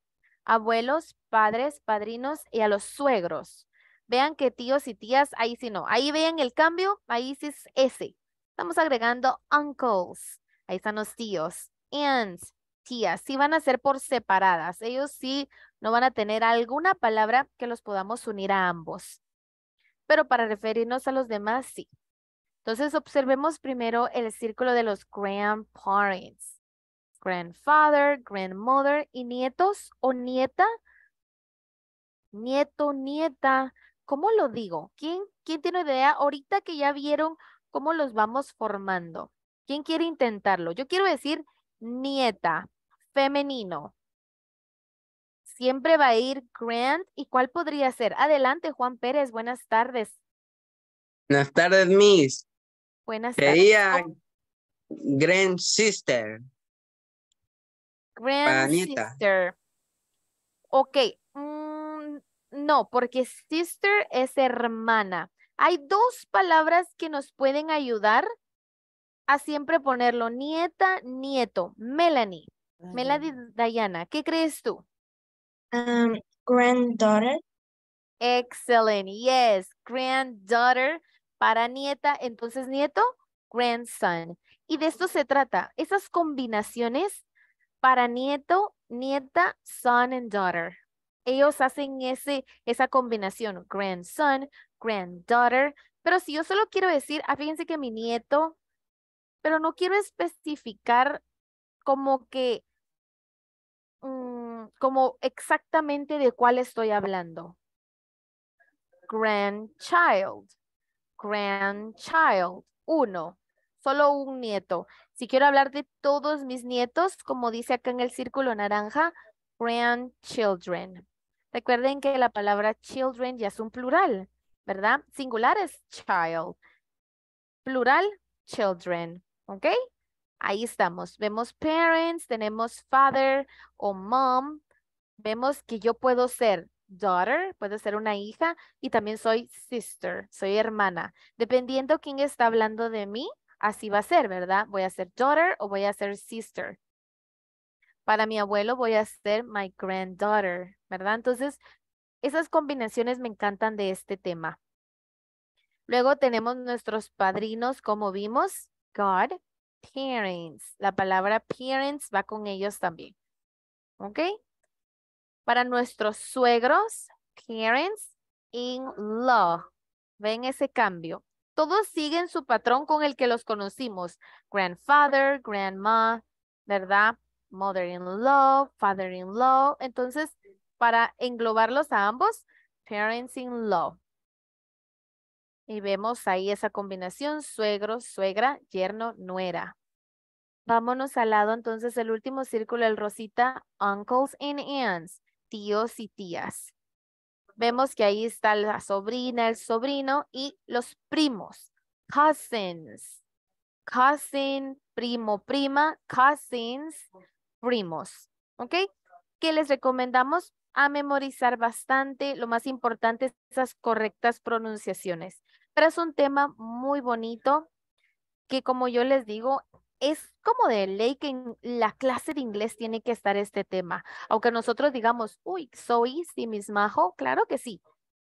Abuelos, padres, padrinos y a los suegros. Vean que tíos y tías, ahí sí no. Ahí vean el cambio, ahí sí es ese. Estamos agregando uncles. Ahí están los tíos. And, tías, sí van a ser por separadas. Ellos sí no van a tener alguna palabra que los podamos unir a ambos. Pero para referirnos a los demás, sí. Entonces observemos primero el círculo de los grandparents. Grandfather, grandmother y nietos o nieta. Nieto, nieta. ¿Cómo lo digo? quién tiene idea? Ahorita que ya vieron cómo los vamos formando. ¿Quién quiere intentarlo? Yo quiero decir nieta, femenino. Siempre va a ir grand. ¿Y cuál podría ser? Adelante, Juan Pérez. Buenas tardes. Buenas tardes, Miss. Buenas tardes. Sería Grand Sister. Grand Sister. Ok. Mm, no, porque sister es hermana. Hay dos palabras que nos pueden ayudar a siempre ponerlo nieta, nieto. Melanie, Melanie Diana, ¿qué crees tú? Um, granddaughter. Excellent, yes, granddaughter para nieta, entonces nieto, grandson. Y de esto se trata, esas combinaciones para nieto, nieta, son and daughter. Ellos hacen ese, esa combinación, grandson, granddaughter. Pero si yo solo quiero decir, ah, fíjense que mi nieto pero no quiero especificar como que, mm, como exactamente de cuál estoy hablando. Grandchild, grandchild, uno, solo un nieto. Si quiero hablar de todos mis nietos, como dice acá en el círculo naranja, grandchildren. Recuerden que la palabra children ya es un plural, ¿verdad? Singular es child, plural children. ¿Ok? Ahí estamos. Vemos parents, tenemos father o mom. Vemos que yo puedo ser daughter, puedo ser una hija y también soy sister, soy hermana. Dependiendo quién está hablando de mí, así va a ser, ¿verdad? Voy a ser daughter o voy a ser sister. Para mi abuelo voy a ser my granddaughter, ¿verdad? Entonces, esas combinaciones me encantan de este tema. Luego tenemos nuestros padrinos, como vimos. God, parents. La palabra parents va con ellos también. ¿Ok? Para nuestros suegros, parents, in law. ¿Ven ese cambio? Todos siguen su patrón con el que los conocimos. Grandfather, grandma, ¿verdad? Mother-in-law, father-in-law. Entonces, para englobarlos a ambos, parents-in-law. Y vemos ahí esa combinación, suegro, suegra, yerno, nuera. Vámonos al lado entonces el último círculo, el rosita, uncles and aunts, tíos y tías. Vemos que ahí está la sobrina, el sobrino y los primos, cousins. Cousin, primo, prima, cousins, primos. ¿Ok? ¿Qué les recomendamos? A memorizar bastante, lo más importante, es esas correctas pronunciaciones. Pero es un tema muy bonito que como yo les digo, es como de ley que en la clase de inglés tiene que estar este tema. Aunque nosotros digamos, uy, soy sí mis claro que sí.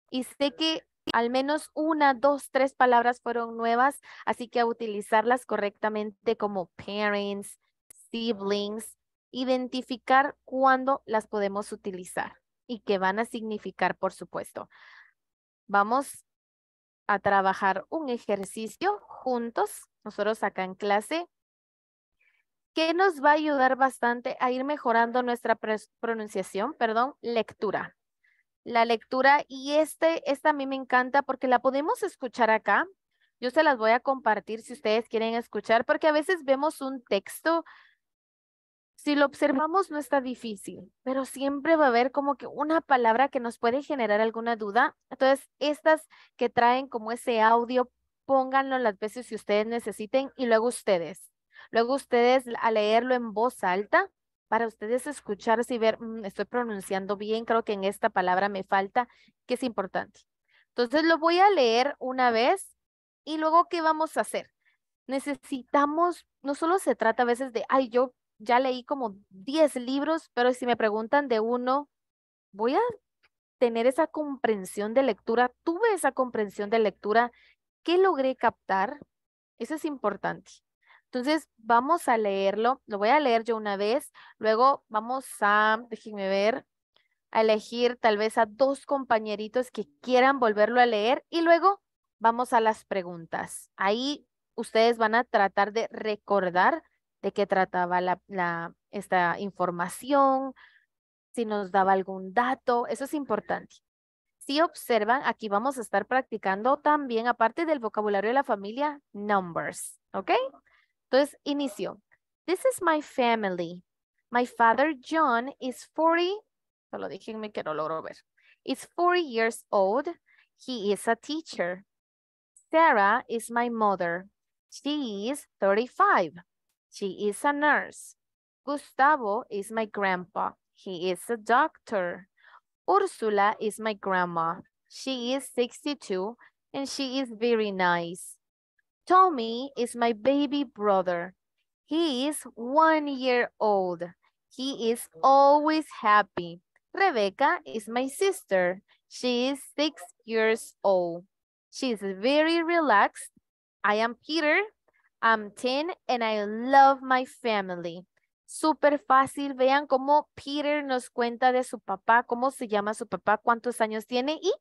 Y sé que al menos una, dos, tres palabras fueron nuevas, así que a utilizarlas correctamente como parents, siblings, identificar cuándo las podemos utilizar y qué van a significar, por supuesto. Vamos a trabajar un ejercicio juntos, nosotros acá en clase, que nos va a ayudar bastante a ir mejorando nuestra pronunciación, perdón, lectura. La lectura y este, esta a mí me encanta porque la podemos escuchar acá. Yo se las voy a compartir si ustedes quieren escuchar, porque a veces vemos un texto si lo observamos no está difícil, pero siempre va a haber como que una palabra que nos puede generar alguna duda. Entonces, estas que traen como ese audio, pónganlo las veces si ustedes necesiten y luego ustedes. Luego ustedes a leerlo en voz alta para ustedes escucharse y ver, mm, estoy pronunciando bien, creo que en esta palabra me falta, que es importante. Entonces lo voy a leer una vez y luego, ¿qué vamos a hacer? Necesitamos, no solo se trata a veces de, ay, yo ya leí como 10 libros, pero si me preguntan de uno, voy a tener esa comprensión de lectura, tuve esa comprensión de lectura, ¿qué logré captar? Eso es importante. Entonces, vamos a leerlo, lo voy a leer yo una vez, luego vamos a, déjenme ver, a elegir tal vez a dos compañeritos que quieran volverlo a leer y luego vamos a las preguntas. Ahí ustedes van a tratar de recordar de qué trataba la, esta información, si nos daba algún dato, eso es importante. Si observan, aquí vamos a estar practicando también, aparte del vocabulario de la familia, numbers, ¿ok? Entonces, inicio. This is my family. My father, John, is 40, solo déjenme que no logro ver, is 40 years old. He is a teacher. Sarah is my mother. She is 35. She is a nurse. Gustavo is my grandpa. He is a doctor. Ursula is my grandma. She is 62 and she is very nice. Tommy is my baby brother. He is one year old. He is always happy. Rebecca is my sister. She is six years old. She is very relaxed. I am Peter. I'm 10 and I love my family. Súper fácil. Vean cómo Peter nos cuenta de su papá, cómo se llama su papá, cuántos años tiene y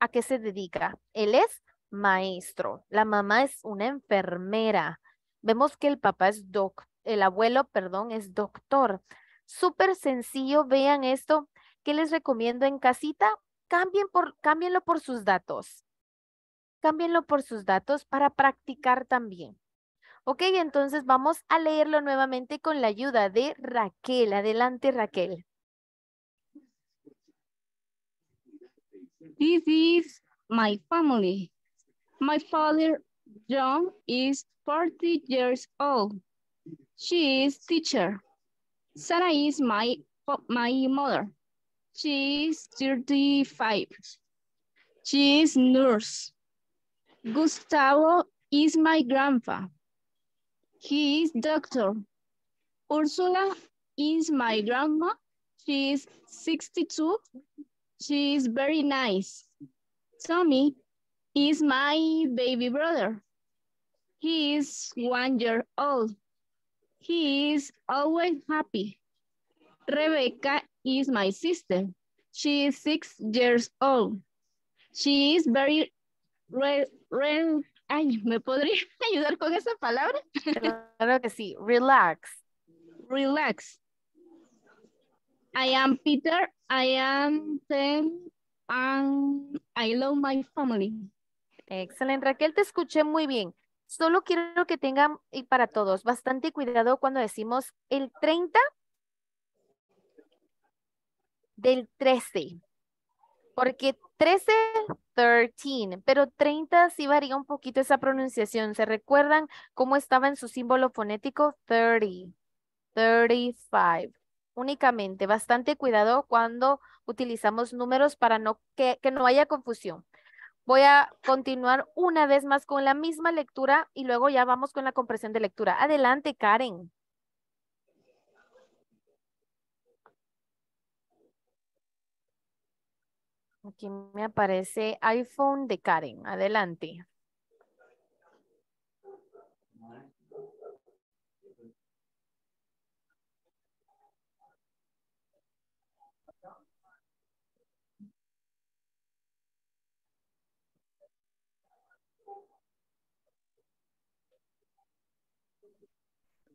a qué se dedica. Él es maestro. La mamá es una enfermera. Vemos que el papá es doc, el abuelo, perdón, es doctor. Súper sencillo. Vean esto. ¿Qué les recomiendo en casita? Cambien por, cámbienlo por sus datos cámbienlo por sus datos para practicar también. Ok, entonces vamos a leerlo nuevamente con la ayuda de Raquel. Adelante, Raquel. This is my family. My father, John, is 40 years old. She is teacher. Sara is my, my mother. She is 35. She is nurse. Gustavo is my grandpa. He is doctor. Ursula is my grandma. She is 62. She is very nice. Tommy is my baby brother. He is one year old. He is always happy. Rebecca is my sister. She is six years old. She is very Ren, ay, ¿me podría ayudar con esa palabra? Claro que sí, relax. Relax. I am Peter, I am Sam and I love my family. Excelente, Raquel, te escuché muy bien. Solo quiero que tengan, y para todos, bastante cuidado cuando decimos el 30 del 13, porque 13, 13, pero 30 sí varía un poquito esa pronunciación. ¿Se recuerdan cómo estaba en su símbolo fonético? 30, 35. Únicamente, bastante cuidado cuando utilizamos números para no que, que no haya confusión. Voy a continuar una vez más con la misma lectura y luego ya vamos con la compresión de lectura. Adelante, Karen. Aquí me aparece iPhone de Karen. Adelante.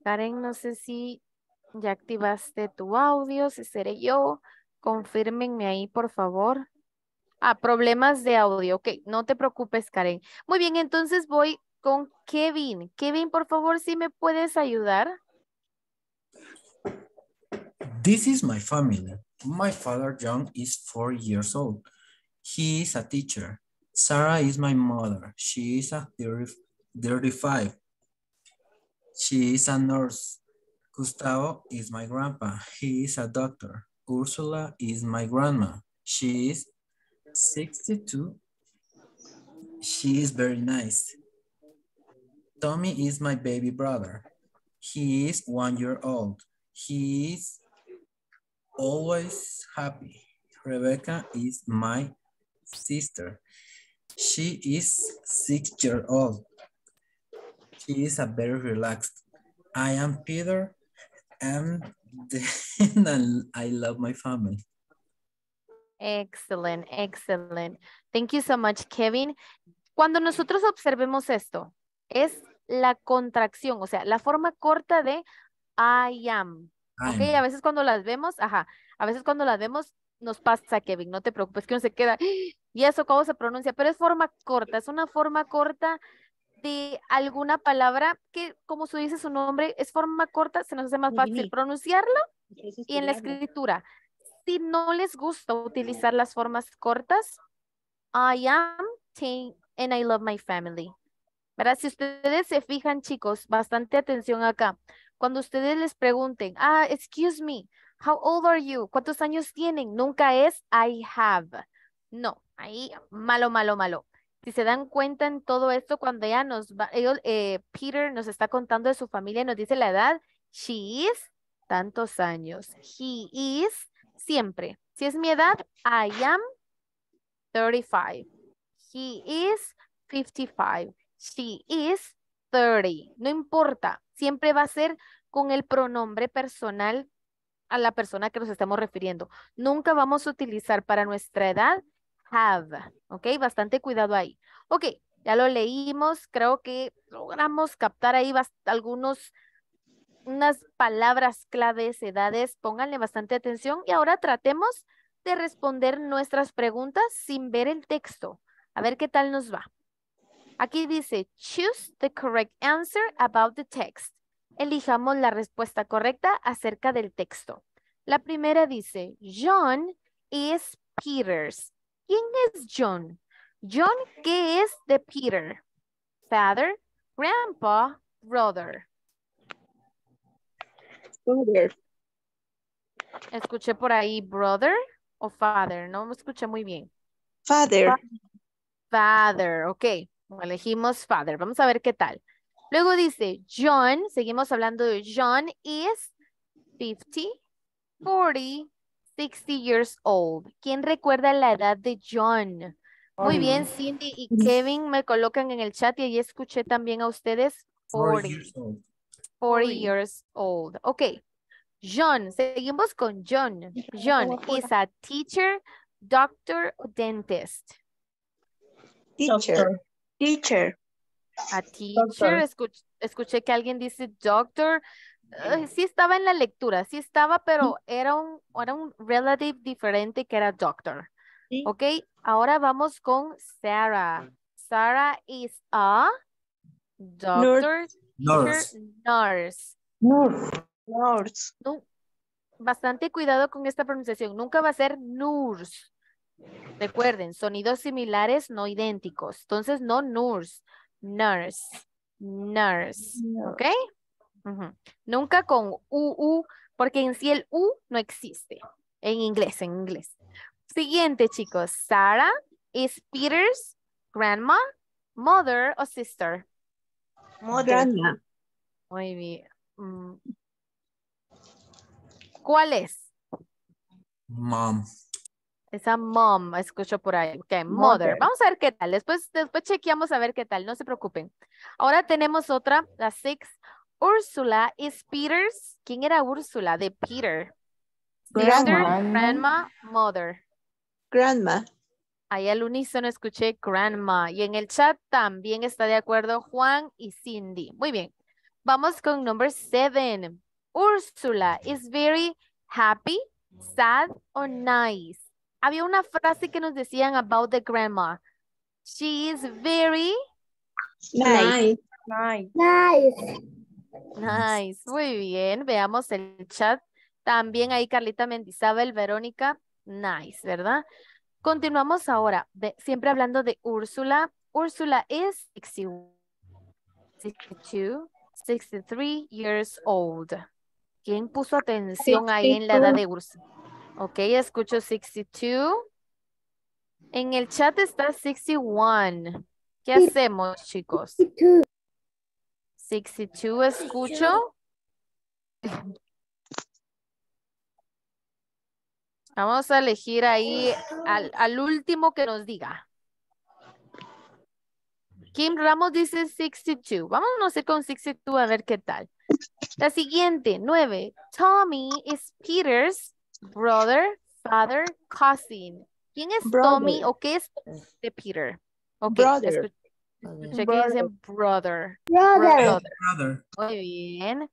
Karen, no sé si ya activaste tu audio, si seré yo. Confírmenme ahí, por favor. Ah, problemas de audio. Ok, no te preocupes, Karen. Muy bien, entonces voy con Kevin. Kevin, por favor, si me puedes ayudar. This is my family. My father, John, is four years old. He is a teacher. Sarah is my mother. She is a 35. She is a nurse. Gustavo is my grandpa. He is a doctor. Ursula is my grandma. She is 62. She is very nice. Tommy is my baby brother. He is one year old. He is always happy. Rebecca is my sister. She is six years old. She is a very relaxed. I am Peter and, and I love my family. Excelente, excelente Thank you so much, Kevin. Cuando nosotros observemos esto, es la contracción, o sea, la forma corta de I am. Ok, a veces cuando las vemos, ajá, a veces cuando las vemos nos pasa, Kevin, no te preocupes, que uno se queda, y eso cómo se pronuncia, pero es forma corta, es una forma corta de alguna palabra que, como se dice su nombre, es forma corta, se nos hace más fácil pronunciarlo y en la escritura si no les gusta utilizar las formas cortas, I am, teen, and I love my family. ¿Verdad? Si ustedes se fijan, chicos, bastante atención acá. Cuando ustedes les pregunten, ah, excuse me, how old are you? ¿Cuántos años tienen? Nunca es I have. No, ahí malo, malo, malo. Si se dan cuenta en todo esto, cuando ya nos va, eh, Peter nos está contando de su familia y nos dice la edad, she is tantos años, he is siempre. Si es mi edad, I am 35. He is 55. She is 30. No importa. Siempre va a ser con el pronombre personal a la persona que nos estamos refiriendo. Nunca vamos a utilizar para nuestra edad have. ¿Ok? Bastante cuidado ahí. Ok, ya lo leímos. Creo que logramos captar ahí algunos unas palabras claves, edades, pónganle bastante atención y ahora tratemos de responder nuestras preguntas sin ver el texto. A ver qué tal nos va. Aquí dice, choose the correct answer about the text. Elijamos la respuesta correcta acerca del texto. La primera dice, John is Peter's. ¿Quién es John? John, ¿qué es de Peter? Father, grandpa, brother. Escuché por ahí brother o father, no me escuché muy bien. Father. Father, ok. Elegimos father, vamos a ver qué tal. Luego dice John, seguimos hablando de John is 50, 40, 60 years old. ¿Quién recuerda la edad de John? Muy bien, Cindy y Kevin me colocan en el chat y ahí escuché también a ustedes 40. 40 years old. Ok. John, seguimos con John. John is a teacher, doctor, dentist. Teacher. Teacher. A teacher. escuché que alguien dice doctor. sí estaba en la lectura, sí estaba, pero era un, era un relative diferente que era doctor. Ok, ahora vamos con Sarah. Sarah is a doctor, Nurse. Nurse. Nurse. Nurse. bastante cuidado con esta pronunciación. Nunca va a ser nurse. Recuerden, sonidos similares no idénticos. Entonces, no nurse. Nurse. Nurse. ¿Ok? Nunca con UU, porque en sí el U no existe. En inglés, en inglés. Siguiente, chicos. Sarah is Peter's grandma, mother o sister. Muy bien. Mm. ¿Cuál es? Mom. Esa mom, escucho por ahí. Ok, mother. Vamos a ver qué tal. Después, después chequeamos a ver qué tal. No se preocupen. Ahora tenemos otra, la six. Úrsula is Peter's. ¿Quién era Úrsula? De Peter. Grandma. Peter, grandma, mother. Grandma. Ahí al unísono escuché grandma. Y en el chat también está de acuerdo Juan y Cindy. Muy bien. Vamos con number seven. Úrsula is very happy, sad or nice. Había una frase que nos decían about the grandma. She is very nice. Nice. Nice. Nice. Muy bien. Veamos el chat. También ahí Carlita Mendizábal, Verónica. Nice, ¿verdad? Continuamos ahora, siempre hablando de Úrsula. Úrsula es 62, 63 years old. ¿Quién puso atención ahí en la edad de Úrsula? Ok, escucho 62. En el chat está 61. ¿Qué hacemos, chicos? 62 escucho. Vamos a elegir ahí al, último que nos diga. Kim Ramos dice 62. Vámonos a con 62 a ver qué tal. La siguiente, nueve. Tommy is Peter's brother, father, cousin. ¿Quién es Tommy o qué es de Peter? Okay, brother. brother. brother. Brother. Muy bien.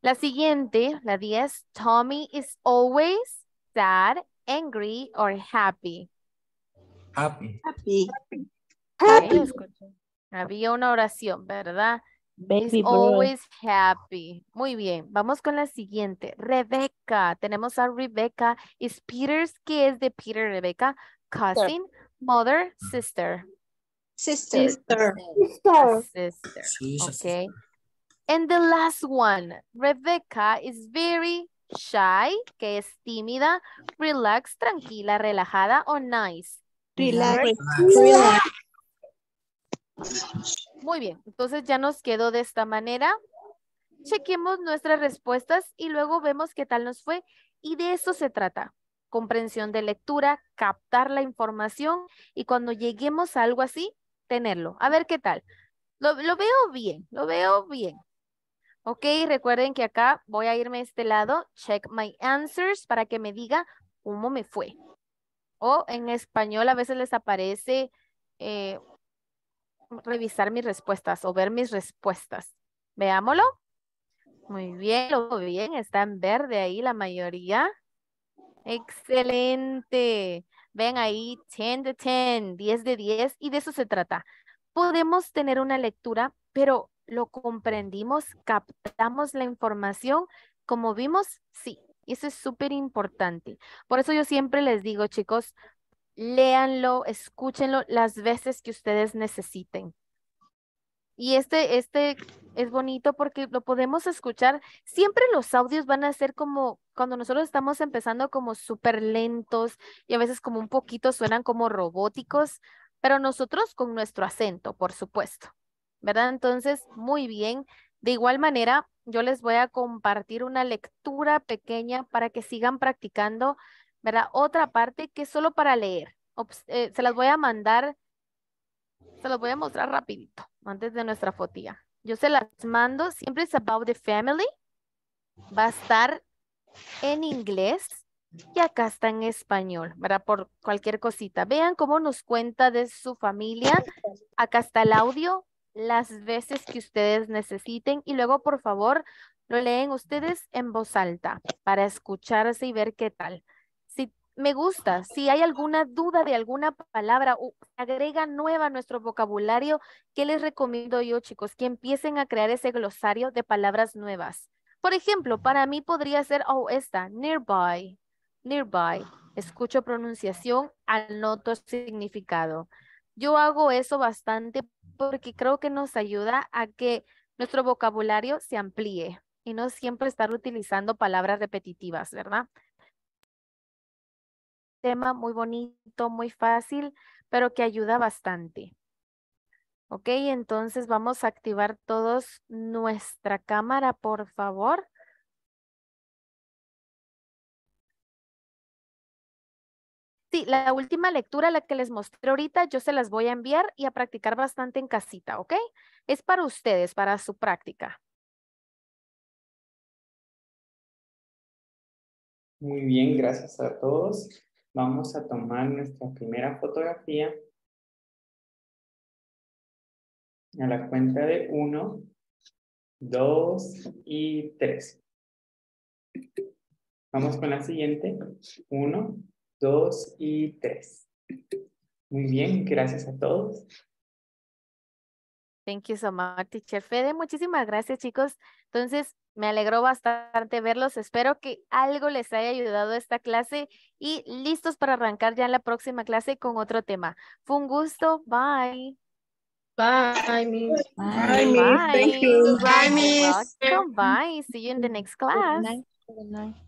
La siguiente, la diez. Tommy is always sad, angry, or happy? Happy. Happy. happy. Había una oración, ¿verdad? always happy. Muy bien, vamos con la siguiente. Rebecca, tenemos a Rebecca. Is Peter's, ¿qué es de Peter, Rebecca. Cousin, mother, sister. Sister. Sister. Sister. sister. sister. Okay. And the last one, Rebecca is very Shy, que es tímida. Relax, tranquila, relajada. O nice. Relax. Muy bien, entonces ya nos quedó de esta manera. Chequemos nuestras respuestas y luego vemos qué tal nos fue. Y de eso se trata. Comprensión de lectura, captar la información y cuando lleguemos a algo así, tenerlo. A ver qué tal. Lo, lo veo bien, lo veo bien. Ok, recuerden que acá voy a irme a este lado, check my answers, para que me diga cómo me fue. O en español a veces les aparece eh, revisar mis respuestas o ver mis respuestas. Veámoslo. Muy bien, lo bien, está en verde ahí la mayoría. Excelente. Ven ahí, 10 de 10, 10 de 10, y de eso se trata. Podemos tener una lectura, pero lo comprendimos, captamos la información, como vimos, sí, eso es súper importante. Por eso yo siempre les digo, chicos, léanlo, escúchenlo las veces que ustedes necesiten. Y este, este es bonito porque lo podemos escuchar. Siempre los audios van a ser como cuando nosotros estamos empezando como súper lentos y a veces como un poquito suenan como robóticos, pero nosotros con nuestro acento, por supuesto. ¿verdad? Entonces, muy bien. De igual manera, yo les voy a compartir una lectura pequeña para que sigan practicando, ¿verdad? Otra parte que es solo para leer. Eh, se las voy a mandar, se las voy a mostrar rapidito, antes de nuestra fotilla. Yo se las mando, siempre es about the family. Va a estar en inglés y acá está en español, ¿verdad? Por cualquier cosita. Vean cómo nos cuenta de su familia. Acá está el audio, las veces que ustedes necesiten y luego, por favor, lo leen ustedes en voz alta para escucharse y ver qué tal. Si me gusta, si hay alguna duda de alguna palabra o agrega nueva a nuestro vocabulario, ¿qué les recomiendo yo, chicos? Que empiecen a crear ese glosario de palabras nuevas. Por ejemplo, para mí podría ser, oh, esta, nearby, nearby. Escucho pronunciación, anoto significado. Yo hago eso bastante porque creo que nos ayuda a que nuestro vocabulario se amplíe y no siempre estar utilizando palabras repetitivas, ¿verdad? Tema muy bonito, muy fácil, pero que ayuda bastante. Ok, entonces vamos a activar todos nuestra cámara, por favor. Sí, la última lectura, la que les mostré ahorita, yo se las voy a enviar y a practicar bastante en casita, ¿ok? Es para ustedes, para su práctica. Muy bien, gracias a todos. Vamos a tomar nuestra primera fotografía. A la cuenta de uno, dos y tres. Vamos con la siguiente. Uno, dos y tres. Muy bien, gracias a todos. Thank you so much, teacher Fede. Muchísimas gracias, chicos. Entonces, me alegró bastante verlos. Espero que algo les haya ayudado esta clase y listos para arrancar ya la próxima clase con otro tema. Fue un gusto. Bye. Bye, Miss. Bye, Miss. Thank you. Bye, Miss. Bye. See you in the next class.